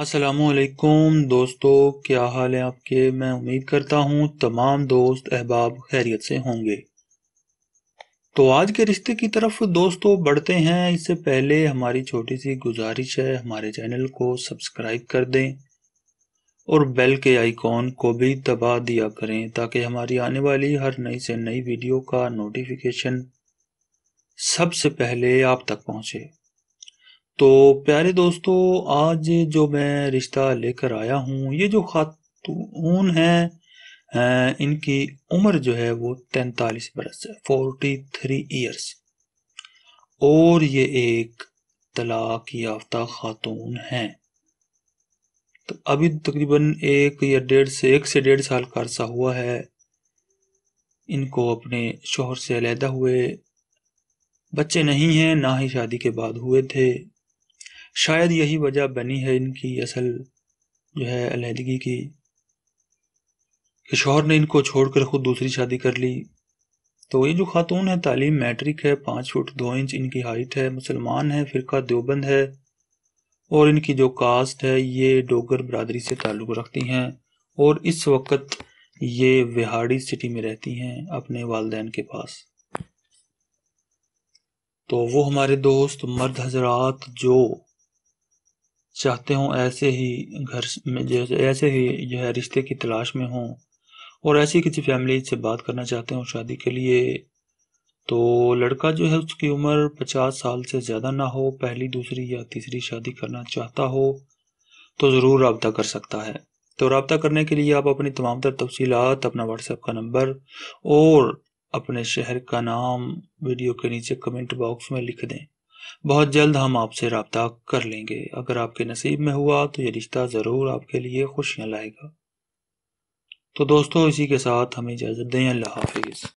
असलकुम दोस्तों क्या हाल है आपके मैं उम्मीद करता हूँ तमाम दोस्त अहबाब खैरियत से होंगे तो आज के रिश्ते की तरफ दोस्तों बढ़ते हैं इससे पहले हमारी छोटी सी गुजारिश है हमारे चैनल को सब्सक्राइब कर दें और बेल के आइकॉन को भी दबा दिया करें ताकि हमारी आने वाली हर नई से नई वीडियो का नोटिफिकेशन सबसे पहले आप तक पहुँचे तो प्यारे दोस्तों आज जो मैं रिश्ता लेकर आया हूँ ये जो खातून है इनकी उम्र जो है वो तैतालीस बरस है फोर्टी थ्री ईयर्स और ये एक तलाक याफ्ता खातून है तो अभी तकरीबन एक या डेढ़ से एक से डेढ़ साल का अरसा हुआ है इनको अपने शोहर से अलहदा हुए बच्चे नहीं हैं ना ही शादी के बाद हुए थे शायद यही वजह बनी है इनकी असल जो है अलहदगी की कि शोहर ने इनको छोड़कर ख़ुद दूसरी शादी कर ली तो ये जो खातून है तालीम मैट्रिक है पाँच फुट दो इंच इनकी हाइट है मुसलमान है फ़िरका देवबंद है और इनकी जो कास्ट है ये डोगर बरदरी से ताल्लुक़ रखती हैं और इस वक्त ये विहाड़ी सिटी में रहती हैं अपने वालदेन के पास तो वो हमारे दोस्त मर्द हजरात जो चाहते हों ऐसे ही घर में जैसे ऐसे ही जो है रिश्ते की तलाश में हों और ऐसी किसी फैमिली से बात करना चाहते हों शादी के लिए तो लड़का जो है उसकी उम्र पचास साल से ज़्यादा ना हो पहली दूसरी या तीसरी शादी करना चाहता हो तो ज़रूर रबता कर सकता है तो रबता करने के लिए आप अपनी तमाम तर तफसीत अपना व्हाट्सएप का नंबर और अपने शहर का नाम वीडियो के नीचे कमेंट बॉक्स में लिख दें बहुत जल्द हम आपसे रबता कर लेंगे अगर आपके नसीब में हुआ तो ये रिश्ता ज़रूर आपके लिए खुशियाँ लाएगा तो दोस्तों इसी के साथ हमें इजाज़त दें अल्लाह हाफिज़